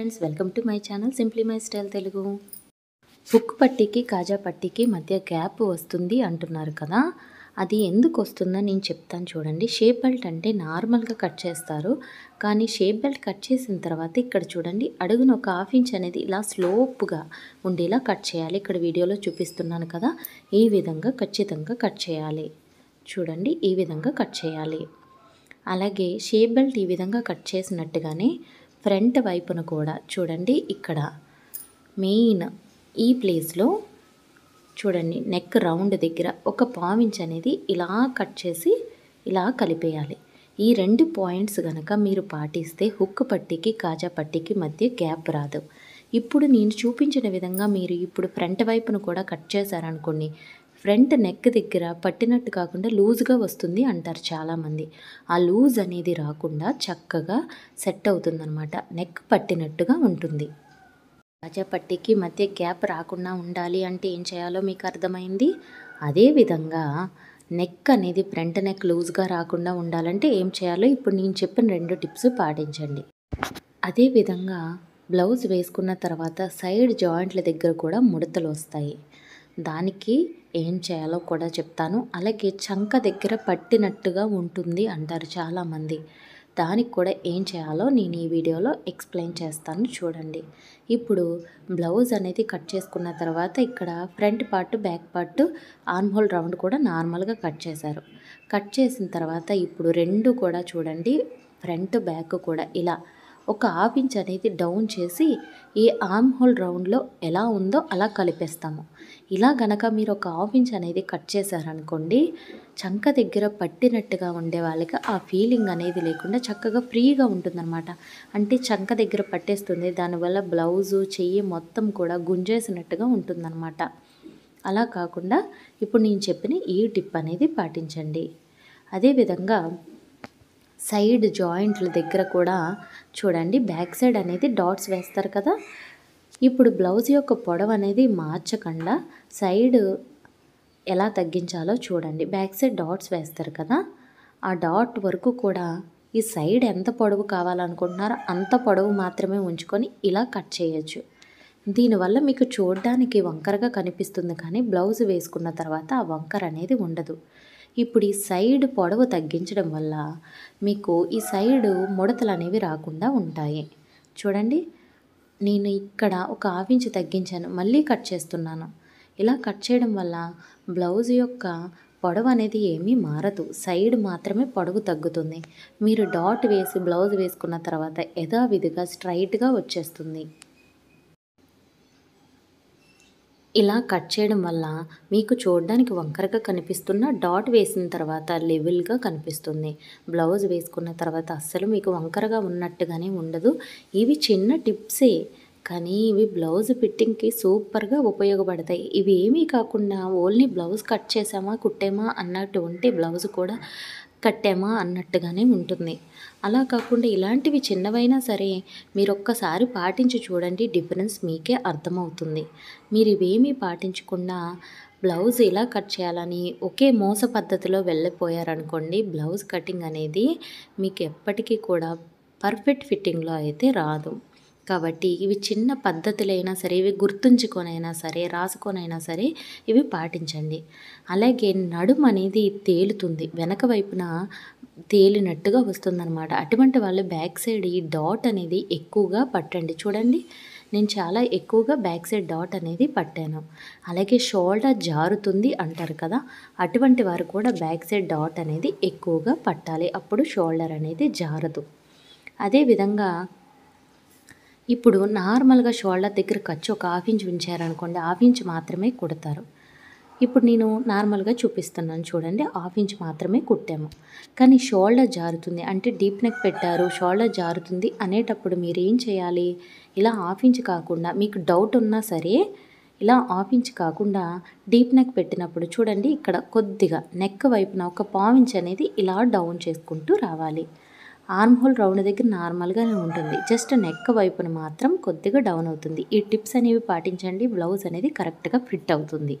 friends welcome to my channel simply my style Telugu బుక్ పట్టికి కాజా పట్టికి మధ్య గ్యాప్ వస్తుంది అంటున్నారు కదా అది ఎందుకు వస్తుందో నేను చెప్తాను చూడండి షేప్ బెల్ట్ అంటే నార్మల్గా కట్ చేస్తారు కానీ షేప్ బెల్ట్ కట్ చేసిన తర్వాత ఇక్కడ చూడండి అడుగున ఒక హాఫ్ ఇంచ్ అనేది ఇలా స్లోప్గా ఉండేలా కట్ చేయాలి ఇక్కడ వీడియోలో చూపిస్తున్నాను కదా ఈ విధంగా ఖచ్చితంగా కట్ చేయాలి చూడండి ఈ విధంగా కట్ చేయాలి అలాగే షేప్ బెల్ట్ ఈ విధంగా కట్ చేసినట్టుగానే ఫ్రంట్ వైపున కూడా చూడండి ఇక్కడ మెయిన్ ఈ ప్లేస్లో చూడండి నెక్ రౌండ్ దగ్గర ఒక పావించ్ అనేది ఇలా కట్ చేసి ఇలా కలిపేయాలి ఈ రెండు పాయింట్స్ కనుక మీరు పాటిస్తే హుక్ పట్టికి కాజా పట్టికి మధ్య గ్యాప్ రాదు ఇప్పుడు నేను చూపించిన విధంగా మీరు ఇప్పుడు ఫ్రంట్ వైపును కూడా కట్ చేశారనుకోండి ఫ్రంట్ నెక్ దగ్గర పట్టినట్టు కాకుండా లూజ్గా వస్తుంది అంటారు చాలామంది ఆ లూజ్ అనేది రాకుండా చక్కగా సెట్ అవుతుందనమాట నెక్ పట్టినట్టుగా ఉంటుంది తాజా పట్టికి మధ్య గ్యాప్ రాకుండా ఉండాలి అంటే ఏం చేయాలో మీకు అర్థమైంది అదేవిధంగా నెక్ అనేది ఫ్రంట్ నెక్ లూజ్గా రాకుండా ఉండాలంటే ఏం చేయాలో ఇప్పుడు నేను చెప్పిన రెండు టిప్స్ పాటించండి అదేవిధంగా బ్లౌజ్ వేసుకున్న తర్వాత సైడ్ జాయింట్ల దగ్గర కూడా ముడతలు వస్తాయి దానికి ఏం చేయాలో కూడా చెప్తాను అలాగే చంక దగ్గర పట్టినట్టుగా ఉంటుంది అంటారు చాలామంది దానికి కూడా ఏం చేయాలో నేను ఈ వీడియోలో ఎక్స్ప్లెయిన్ చేస్తాను చూడండి ఇప్పుడు బ్లౌజ్ అనేది కట్ చేసుకున్న తర్వాత ఇక్కడ front part back part armhole round కూడా నార్మల్గా కట్ చేశారు కట్ చేసిన తర్వాత ఇప్పుడు రెండు కూడా చూడండి ఫ్రంట్ బ్యాక్ కూడా ఇలా ఒక హాఫ్ ఇంచ్ అనేది డౌన్ చేసి ఈ ఆర్మ్ హోల్ రౌండ్లో ఎలా ఉందో అలా కలిపేస్తాము ఇలా గనక మీరు ఒక హాఫ్ ఇంచ్ అనేది కట్ చేశారనుకోండి చంక దగ్గర పట్టినట్టుగా ఉండే వాళ్ళకి ఆ ఫీలింగ్ అనేది లేకుండా చక్కగా ఫ్రీగా ఉంటుందన్నమాట అంటే చంక దగ్గర పట్టేస్తుంది దానివల్ల బ్లౌజు చెయ్యి మొత్తం కూడా గుంజేసినట్టుగా ఉంటుందన్నమాట అలా కాకుండా ఇప్పుడు నేను చెప్పిన ఈ టిప్ అనేది పాటించండి అదేవిధంగా సైడ్ జాయింట్ల దగ్గర కూడా చూడండి బ్యాక్ సైడ్ అనేది డాట్స్ వేస్తారు కదా ఇప్పుడు బ్లౌజ్ యొక్క పొడవు అనేది మార్చకుండా సైడ్ ఎలా తగ్గించాలో చూడండి బ్యాక్ సైడ్ డాట్స్ వేస్తారు కదా ఆ డాట్ వరకు కూడా ఈ సైడ్ ఎంత పొడవు కావాలనుకుంటున్నారో అంత పొడవు మాత్రమే ఉంచుకొని ఇలా కట్ చేయొచ్చు దీనివల్ల మీకు చూడడానికి వంకరగా కనిపిస్తుంది కానీ బ్లౌజ్ వేసుకున్న తర్వాత ఆ వంకర అనేది ఉండదు ఇప్పుడు ఈ సైడ్ పొడవు తగ్గించడం వల్ల మీకు ఈ సైడ్ ముడతలు అనేవి రాకుండా ఉంటాయి చూడండి నేను ఇక్కడ ఒక హాఫ్ ఇంచ్ తగ్గించాను మళ్ళీ కట్ చేస్తున్నాను ఇలా కట్ చేయడం వల్ల బ్లౌజ్ యొక్క పొడవు అనేది ఏమీ మారదు సైడ్ మాత్రమే పొడవు తగ్గుతుంది మీరు డాట్ వేసి బ్లౌజ్ వేసుకున్న తర్వాత యథావిధిగా స్ట్రైట్గా వచ్చేస్తుంది ఇలా కట్ చేయడం వల్ల మీకు చూడడానికి వంకరగా కనిపిస్తున్న డాట్ వేసిన తర్వాత లెవెల్గా కనిపిస్తుంది బ్లౌజ్ వేసుకున్న తర్వాత అస్సలు మీకు వంకరగా ఉన్నట్టుగానే ఉండదు ఇవి చిన్న టిప్సే కానీ ఇవి బ్లౌజ్ ఫిట్టింగ్కి సూపర్గా ఉపయోగపడతాయి ఇవి ఏమీ కాకుండా ఓన్లీ బ్లౌజ్ కట్ చేసామా కుట్టామా అన్నట్టు ఉంటే బ్లౌజ్ కూడా కట్టామా అన్నట్టుగానే ఉంటుంది అలా కాకుండా ఇలాంటివి చిన్నవైనా సరే మీరు ఒక్కసారి పాటించి చూడండి డిఫరెన్స్ మీకే అర్థమవుతుంది మీరు ఇవేమీ పాటించకుండా బ్లౌజ్ ఇలా కట్ చేయాలని ఒకే మోస పద్ధతిలో వెళ్ళిపోయారనుకోండి బ్లౌజ్ కటింగ్ అనేది మీకు ఎప్పటికీ కూడా పర్ఫెక్ట్ ఫిట్టింగ్లో అయితే రాదు కాబట్టి ఇవి చిన్న పద్ధతులైనా సరే ఇవి గుర్తుంచుకొనైనా సరే రాసుకొనైనా సరే ఇవి పాటించండి అలాగే నడుము అనేది తేలుతుంది వెనక వైపున తేలినట్టుగా వస్తుందన్నమాట అటువంటి వాళ్ళు బ్యాక్ సైడ్ ఈ డాట్ అనేది ఎక్కువగా పట్టండి చూడండి నేను చాలా ఎక్కువగా బ్యాక్ సైడ్ డాట్ అనేది పట్టాను అలాగే షోల్డర్ జారుతుంది అంటారు కదా అటువంటి వారు కూడా బ్యాక్ సైడ్ డాట్ అనేది ఎక్కువగా పట్టాలి అప్పుడు షోల్డర్ అనేది జారదు అదేవిధంగా ఇప్పుడు నార్మల్గా షోల్డర్ దగ్గర ఖర్చు ఒక హాఫ్ ఇంచ్ ఉంచారనుకోండి హాఫ్ ఇంచ్ మాత్రమే కుడతారు ఇప్పుడు నేను నార్మల్గా చూపిస్తున్నాను చూడండి హాఫ్ ఇంచ్ మాత్రమే కుట్టాము కానీ షోల్డర్ జారుతుంది అంటే డీప్ నెక్ పెట్టారు షోల్డర్ జారుతుంది అనేటప్పుడు మీరు ఏం చేయాలి ఇలా హాఫ్ ఇంచ్ కాకుండా మీకు డౌట్ ఉన్నా సరే ఇలా హాఫ్ ఇంచ్ కాకుండా డీప్ నెక్ పెట్టినప్పుడు చూడండి ఇక్కడ కొద్దిగా నెక్ వైపున ఒక పావు ఇంచ్ అనేది ఇలా డౌన్ చేసుకుంటూ రావాలి ఆర్మ్ హోల్ రౌండ్ దగ్గర నార్మల్గానే ఉంటుంది జస్ట్ నెక్ వైపున మాత్రం కొద్దిగా డౌన్ అవుతుంది ఈ టిప్స్ అనేవి పాటించండి బ్లౌజ్ అనేది కరెక్ట్గా ఫిట్ అవుతుంది